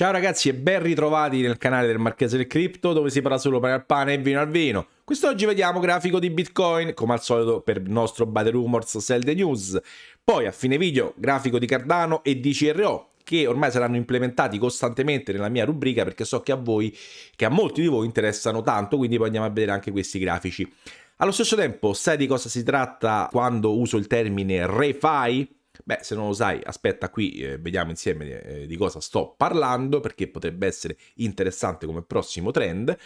Ciao ragazzi e ben ritrovati nel canale del Marchese del Cripto dove si parla solo pane al pane e vino al vino. Quest'oggi vediamo grafico di Bitcoin, come al solito per il nostro Bad Rumors Sell the News. Poi a fine video grafico di Cardano e di CRO che ormai saranno implementati costantemente nella mia rubrica perché so che a voi, che a molti di voi interessano tanto, quindi poi andiamo a vedere anche questi grafici. Allo stesso tempo sai di cosa si tratta quando uso il termine refi? Beh, se non lo sai, aspetta qui, eh, vediamo insieme eh, di cosa sto parlando, perché potrebbe essere interessante come prossimo trend.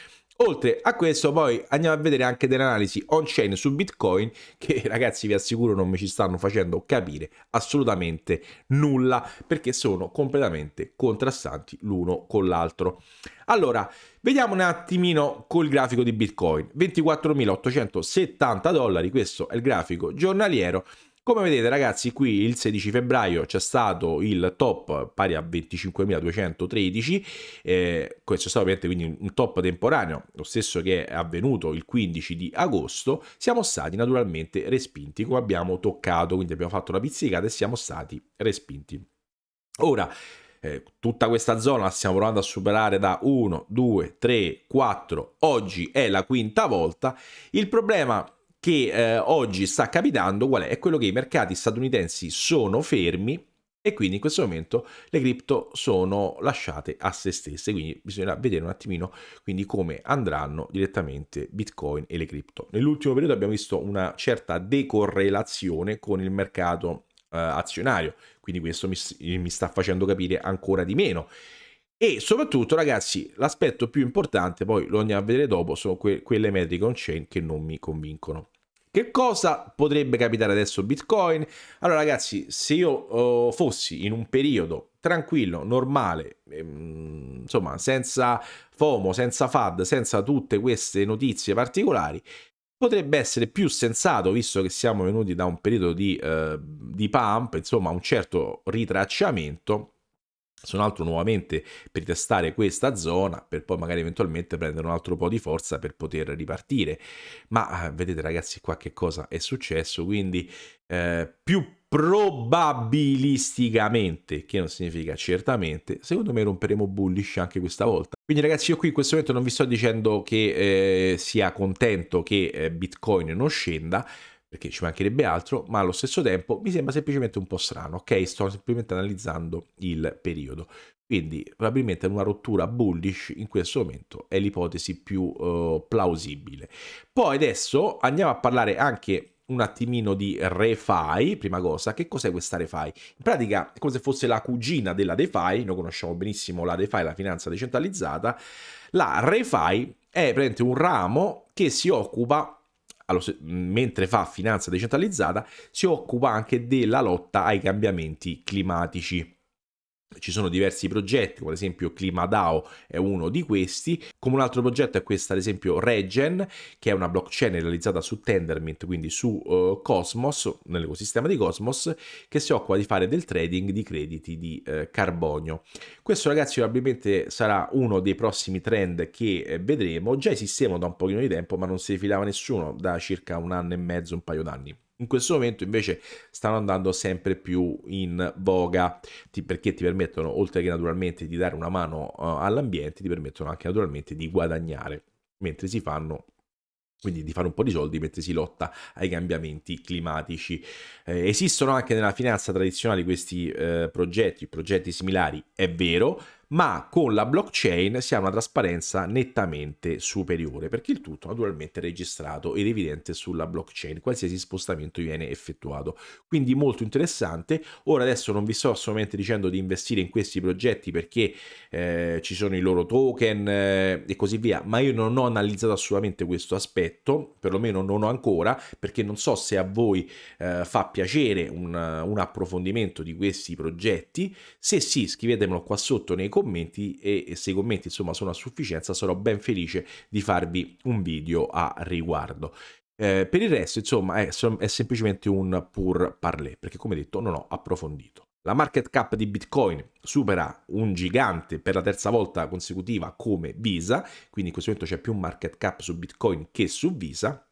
Oltre a questo, poi andiamo a vedere anche delle analisi on-chain su Bitcoin che ragazzi vi assicuro non mi ci stanno facendo capire assolutamente nulla perché sono completamente contrastanti l'uno con l'altro. Allora, vediamo un attimino col grafico di Bitcoin. 24.870 dollari, questo è il grafico giornaliero come vedete ragazzi qui il 16 febbraio c'è stato il top pari a 25.213, eh, questo è stato ovviamente quindi un top temporaneo, lo stesso che è avvenuto il 15 di agosto, siamo stati naturalmente respinti come abbiamo toccato, quindi abbiamo fatto la pizzicata e siamo stati respinti. Ora, eh, tutta questa zona la stiamo provando a superare da 1, 2, 3, 4, oggi è la quinta volta, il problema che eh, oggi sta capitando qual è? È quello che i mercati statunitensi sono fermi e quindi in questo momento le cripto sono lasciate a se stesse, quindi bisogna vedere un attimino come andranno direttamente Bitcoin e le cripto. Nell'ultimo periodo abbiamo visto una certa decorrelazione con il mercato eh, azionario, quindi questo mi, mi sta facendo capire ancora di meno. E soprattutto, ragazzi, l'aspetto più importante, poi lo andiamo a vedere dopo, sono que- quelle metriche on-chain che non mi convincono. Che cosa potrebbe capitare adesso Bitcoin? Allora ragazzi, se io oh, fossi in un periodo tranquillo, normale, ehm, insomma, senza FOMO, senza FAD, senza tutte queste notizie particolari, potrebbe essere più sensato, visto che siamo venuti da un periodo di, eh, di pump, insomma, un certo ritracciamento, su un altro nuovamente per testare questa zona per poi magari eventualmente prendere un altro po' di forza per poter ripartire ma eh, vedete ragazzi qua che cosa è successo quindi eh, più probabilisticamente, che non significa certamente, secondo me romperemo bullish anche questa volta. Quindi ragazzi io qui in questo momento non vi sto dicendo che eh, sia contento che eh, Bitcoin non scenda, perché ci mancherebbe altro, ma allo stesso tempo mi sembra semplicemente un po' strano, ok? Sto semplicemente analizzando il periodo. Quindi probabilmente una rottura bullish in questo momento è l'ipotesi più eh, plausibile. Poi adesso andiamo a parlare anche un attimino di refi, prima cosa, che cos'è questa refi? In pratica è come se fosse la cugina della DeFi, noi conosciamo benissimo la DeFi, la finanza decentralizzata, la refi è praticamente un ramo che si occupa se- mentre fa finanza decentralizzata, si occupa anche della lotta ai cambiamenti climatici. Ci sono diversi progetti, come ad esempio ClimaDAO è uno di questi, come un altro progetto è questa ad esempio Regen, che è una blockchain realizzata su Tendermint, quindi su uh, Cosmos, nell'ecosistema di Cosmos, che si occupa di fare del trading di crediti di uh, carbonio. Questo ragazzi probabilmente sarà uno dei prossimi trend che eh, vedremo, già esistevano da un pochino di tempo ma non si rifilava nessuno da circa un anno e mezzo, un paio d'anni in questo momento invece stanno andando sempre più in voga ti, perché ti permettono, oltre che naturalmente di dare una mano uh, all'ambiente, ti permettono anche naturalmente di guadagnare mentre si fanno quindi di fare un po' di soldi mentre si lotta ai cambiamenti climatici. Eh, esistono anche nella finanza tradizionale questi eh, progetti, progetti similari, è vero, ma con la blockchain si ha una trasparenza nettamente superiore perché il tutto naturalmente è registrato ed evidente sulla blockchain, qualsiasi spostamento viene effettuato. Quindi molto interessante. Ora adesso non vi sto assolutamente dicendo di investire in questi progetti perché eh, ci sono i loro token eh, e così via, ma io non ho analizzato assolutamente questo aspetto, perlomeno non ho ancora, perché non so se a voi eh, fa piacere un, un approfondimento di questi progetti. Se sì, scrivetemelo qua sotto nei commenti commenti e se i commenti insomma sono a sufficienza sarò ben felice di farvi un video a riguardo. Eh, per il resto insomma è, è semplicemente un pur parler perché come detto non ho approfondito. La market cap di Bitcoin supera un gigante per la terza volta consecutiva come Visa, quindi in questo momento c'è più market cap su Bitcoin che su Visa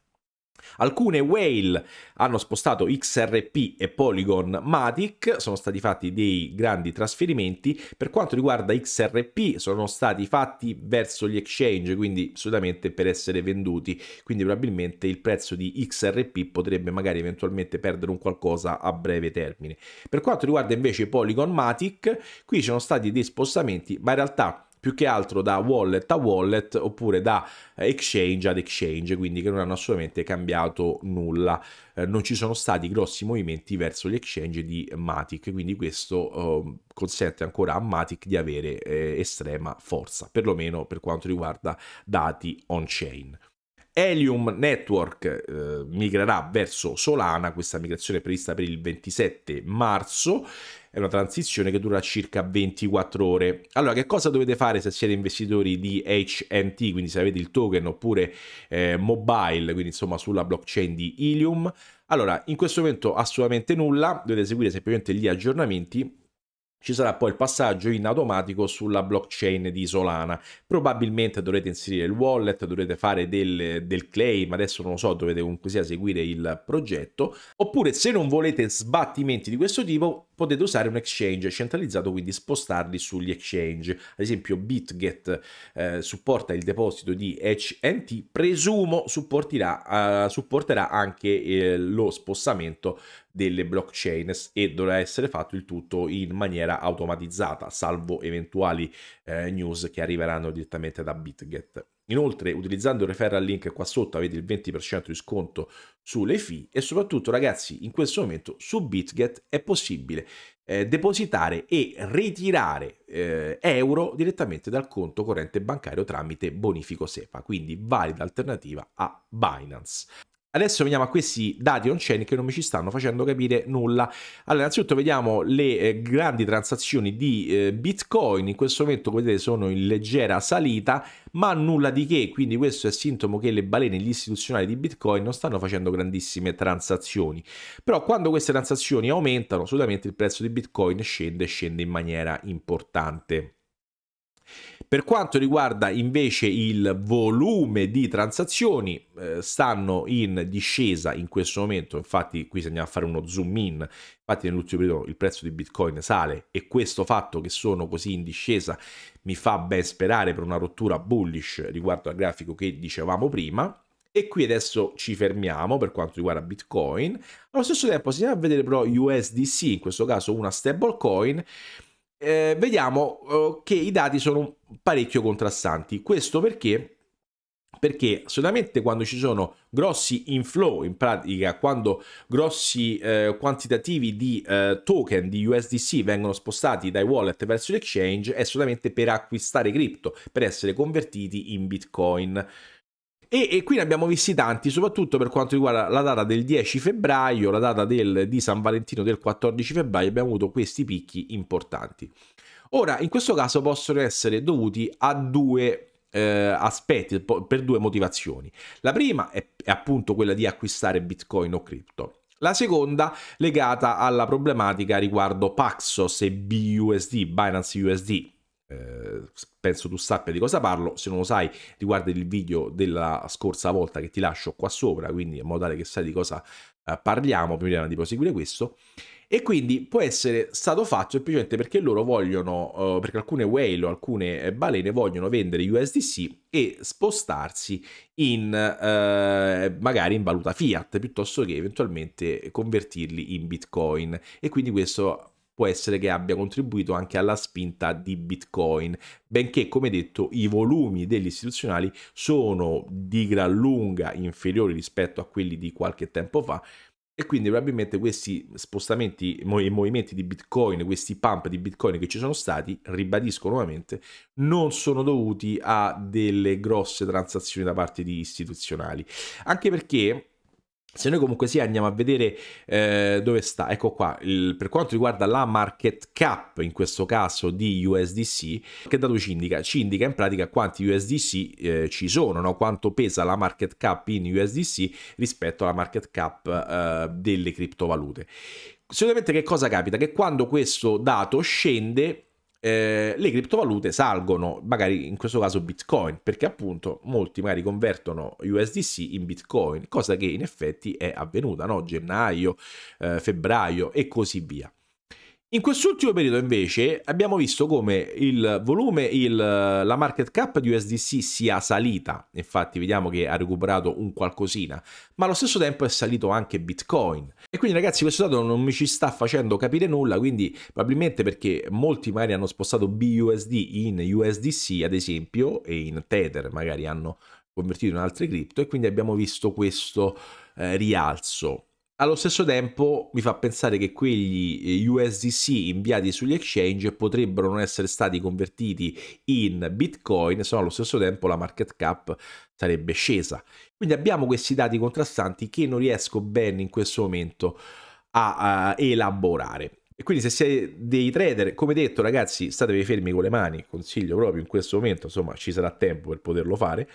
Alcune whale hanno spostato XRP e Polygon Matic, sono stati fatti dei grandi trasferimenti. Per quanto riguarda XRP, sono stati fatti verso gli exchange, quindi solitamente per essere venduti. Quindi probabilmente il prezzo di XRP potrebbe magari eventualmente perdere un qualcosa a breve termine. Per quanto riguarda invece Polygon Matic, qui ci sono stati dei spostamenti, ma in realtà più che altro da wallet a wallet oppure da eh, exchange ad exchange, quindi che non hanno assolutamente cambiato nulla. Eh, non ci sono stati grossi movimenti verso gli exchange di Matic, quindi questo ehm, consente ancora a Matic di avere eh, estrema forza, perlomeno per quanto riguarda dati on-chain. Helium Network eh, migrerà verso Solana, questa migrazione è prevista per il 27 marzo è una transizione che dura circa 24 ore. Allora, che cosa dovete fare se siete investitori di HNT, quindi se avete il token oppure eh, mobile, quindi insomma sulla blockchain di Ilium? Allora, in questo momento assolutamente nulla, dovete seguire semplicemente gli aggiornamenti ci sarà poi il passaggio in automatico sulla blockchain di Solana. Probabilmente dovrete inserire il wallet, dovrete fare del, del claim, adesso non lo so, dovete comunque sia seguire il progetto. Oppure se non volete sbattimenti di questo tipo, potete usare un exchange centralizzato, quindi spostarli sugli exchange. Ad esempio BitGet eh, supporta il deposito di HNT, presumo supporterà, uh, eh, supporterà anche eh, lo spostamento delle blockchain e dovrà essere fatto il tutto in maniera automatizzata, salvo eventuali eh, news che arriveranno direttamente da BitGet. Inoltre, utilizzando il referral link qua sotto avete il 20% di sconto sulle fee e soprattutto ragazzi, in questo momento su BitGet è possibile eh, depositare e ritirare eh, euro direttamente dal conto corrente bancario tramite bonifico SEPA, quindi valida alternativa a Binance. Adesso veniamo a questi dati on-chain che non mi ci stanno facendo capire nulla. Allora, innanzitutto vediamo le eh, grandi transazioni di eh, Bitcoin. In questo momento, come vedete, sono in leggera salita, ma nulla di che. Quindi questo è sintomo che le balene, gli istituzionali di Bitcoin non stanno facendo grandissime transazioni. Però quando queste transazioni aumentano, solamente il prezzo di Bitcoin scende e scende in maniera importante. Per quanto riguarda invece il volume di transazioni, eh, stanno in discesa in questo momento, infatti qui se andiamo a fare uno zoom in, infatti nell'ultimo periodo il prezzo di Bitcoin sale e questo fatto che sono così in discesa mi fa ben sperare per una rottura bullish riguardo al grafico che dicevamo prima. E qui adesso ci fermiamo per quanto riguarda Bitcoin. Allo stesso tempo si va a vedere però USDC, in questo caso una stablecoin, eh, vediamo eh, che i dati sono parecchio contrastanti. Questo perché? Perché solamente quando ci sono grossi inflow, in pratica quando grossi eh, quantitativi di eh, token di USDC vengono spostati dai wallet verso l'exchange, è solamente per acquistare cripto, per essere convertiti in Bitcoin. E, e qui ne abbiamo visti tanti, soprattutto per quanto riguarda la data del 10 febbraio, la data del, di San Valentino del 14 febbraio, abbiamo avuto questi picchi importanti. Ora, in questo caso possono essere dovuti a due eh, aspetti, per due motivazioni. La prima è, è appunto quella di acquistare Bitcoin o cripto. La seconda legata alla problematica riguardo Paxos e BUSD, Binance USD, eh, penso tu sappia di cosa parlo, se non lo sai riguarda il video della scorsa volta che ti lascio qua sopra, quindi in modo tale che sai di cosa eh, parliamo prima di proseguire questo. E quindi può essere stato fatto semplicemente perché loro vogliono, eh, perché alcune whale o alcune eh, balene vogliono vendere USDC e spostarsi in eh, magari in valuta fiat piuttosto che eventualmente convertirli in bitcoin. E quindi questo può essere che abbia contribuito anche alla spinta di Bitcoin, benché come detto i volumi degli istituzionali sono di gran lunga inferiori rispetto a quelli di qualche tempo fa, e quindi probabilmente questi spostamenti, i movimenti di Bitcoin, questi pump di Bitcoin che ci sono stati, ribadisco nuovamente, non sono dovuti a delle grosse transazioni da parte di istituzionali. Anche perché se noi comunque sia andiamo a vedere eh, dove sta, ecco qua, il, per quanto riguarda la market cap in questo caso di USDC, che dato ci indica? Ci indica in pratica quanti USDC eh, ci sono, no? quanto pesa la market cap in USDC rispetto alla market cap eh, delle criptovalute. Solamente che cosa capita? Che quando questo dato scende eh, le criptovalute salgono, magari in questo caso Bitcoin, perché appunto molti magari convertono USDC in Bitcoin, cosa che in effetti è avvenuta, no? gennaio, eh, febbraio e così via. In quest'ultimo periodo invece abbiamo visto come il volume, il, la market cap di USDC sia salita, infatti vediamo che ha recuperato un qualcosina, ma allo stesso tempo è salito anche Bitcoin. E quindi ragazzi questo dato non mi ci sta facendo capire nulla, quindi probabilmente perché molti magari hanno spostato BUSD in USDC ad esempio e in Tether magari hanno convertito in altre cripto e quindi abbiamo visto questo eh, rialzo. Allo stesso tempo mi fa pensare che quegli eh, USDC inviati sugli exchange potrebbero non essere stati convertiti in Bitcoin, se no allo stesso tempo la market cap sarebbe scesa. Quindi abbiamo questi dati contrastanti che non riesco bene in questo momento a, a elaborare. E quindi se siete dei trader, come detto ragazzi, statevi fermi con le mani, consiglio proprio in questo momento, insomma ci sarà tempo per poterlo fare,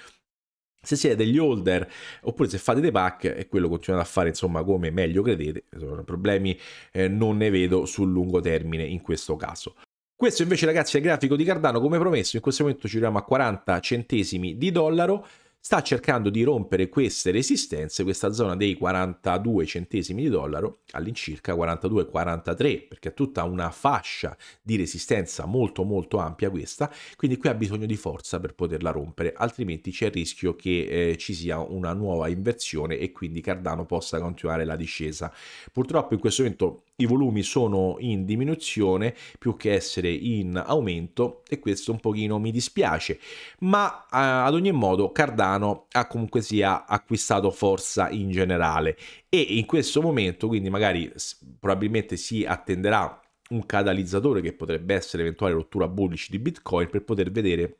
se siete degli holder oppure se fate dei pack e quello continuate a fare insomma come meglio credete, problemi eh, non ne vedo sul lungo termine in questo caso. Questo invece ragazzi è il grafico di Cardano come promesso, in questo momento ci troviamo a 40 centesimi di dollaro, sta cercando di rompere queste resistenze, questa zona dei 42 centesimi di dollaro, all'incirca 42-43, perché è tutta una fascia di resistenza molto molto ampia questa, quindi qui ha bisogno di forza per poterla rompere, altrimenti c'è il rischio che eh, ci sia una nuova inversione e quindi Cardano possa continuare la discesa. Purtroppo in questo momento i volumi sono in diminuzione più che essere in aumento e questo un pochino mi dispiace ma eh, ad ogni modo Cardano ha comunque sia acquistato forza in generale e in questo momento quindi magari probabilmente si attenderà un catalizzatore che potrebbe essere eventuale rottura bullish di Bitcoin per poter vedere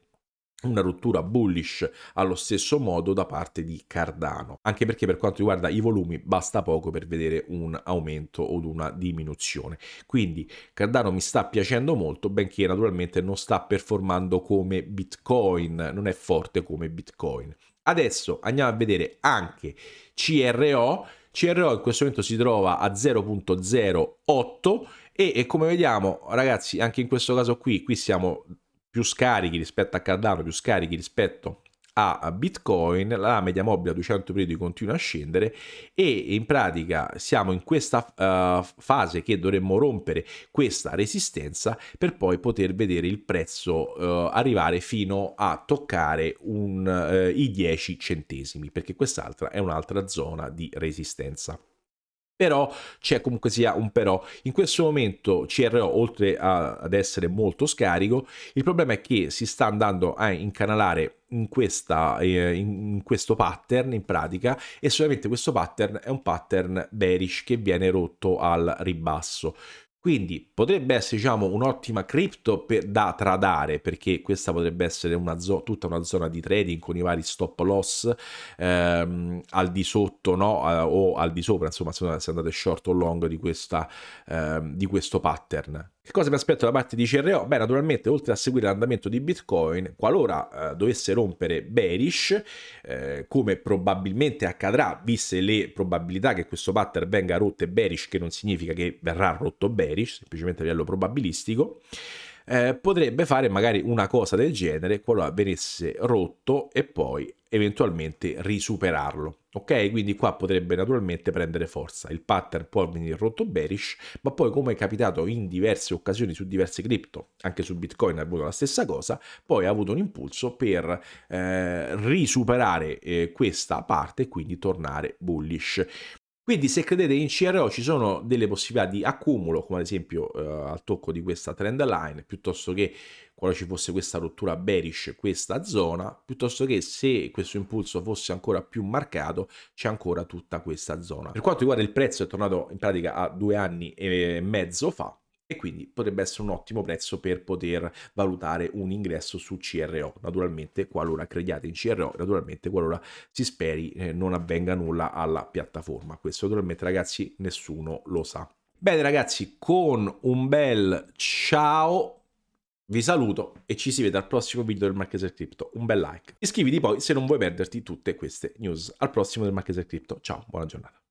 una rottura bullish allo stesso modo da parte di Cardano, anche perché per quanto riguarda i volumi basta poco per vedere un aumento o una diminuzione. Quindi Cardano mi sta piacendo molto, benché naturalmente non sta performando come Bitcoin, non è forte come Bitcoin. Adesso andiamo a vedere anche CRO. CRO in questo momento si trova a 0.08 e, e come vediamo ragazzi anche in questo caso qui, qui siamo più scarichi rispetto a Cardano, più scarichi rispetto a Bitcoin, la media mobile a 200 periodi continua a scendere e in pratica siamo in questa uh, fase che dovremmo rompere questa resistenza per poi poter vedere il prezzo uh, arrivare fino a toccare un, uh, i 10 centesimi, perché quest'altra è un'altra zona di resistenza però c'è comunque sia un però. In questo momento CRO, oltre a, ad essere molto scarico, il problema è che si sta andando a incanalare in, questa, eh, in questo pattern in pratica e solamente questo pattern è un pattern bearish che viene rotto al ribasso. Quindi potrebbe essere diciamo, un'ottima cripto da tradare perché questa potrebbe essere una zo- tutta una zona di trading con i vari stop loss ehm, al di sotto no? Eh, o al di sopra, insomma se andate short o long di, questa, ehm, di questo pattern. Che cosa mi aspetto da parte di CRO? Beh, naturalmente, oltre a seguire l'andamento di Bitcoin, qualora eh, dovesse rompere bearish, eh, come probabilmente accadrà, viste le probabilità che questo pattern venga rotto e bearish, che non significa che verrà rotto bearish, semplicemente a livello probabilistico, eh, potrebbe fare magari una cosa del genere qualora venisse rotto e poi eventualmente risuperarlo. Ok, quindi qua potrebbe naturalmente prendere forza. Il pattern può venire rotto bearish, ma poi come è capitato in diverse occasioni su diverse cripto, anche su Bitcoin ha avuto la stessa cosa, poi ha avuto un impulso per eh, risuperare eh, questa parte e quindi tornare bullish. Quindi se credete in CRO ci sono delle possibilità di accumulo, come ad esempio eh, al tocco di questa trend line, piuttosto che quando ci fosse questa rottura bearish, questa zona, piuttosto che se questo impulso fosse ancora più marcato, c'è ancora tutta questa zona. Per quanto riguarda il prezzo è tornato in pratica a due anni e mezzo fa, e quindi potrebbe essere un ottimo prezzo per poter valutare un ingresso su CRO, naturalmente qualora crediate in CRO, naturalmente qualora si speri eh, non avvenga nulla alla piattaforma. Questo naturalmente ragazzi nessuno lo sa. Bene ragazzi, con un bel ciao vi saluto e ci si vede al prossimo video del Marcheser Crypto. Un bel like. Iscriviti poi se non vuoi perderti tutte queste news. Al prossimo del Marcheser Crypto. Ciao, buona giornata.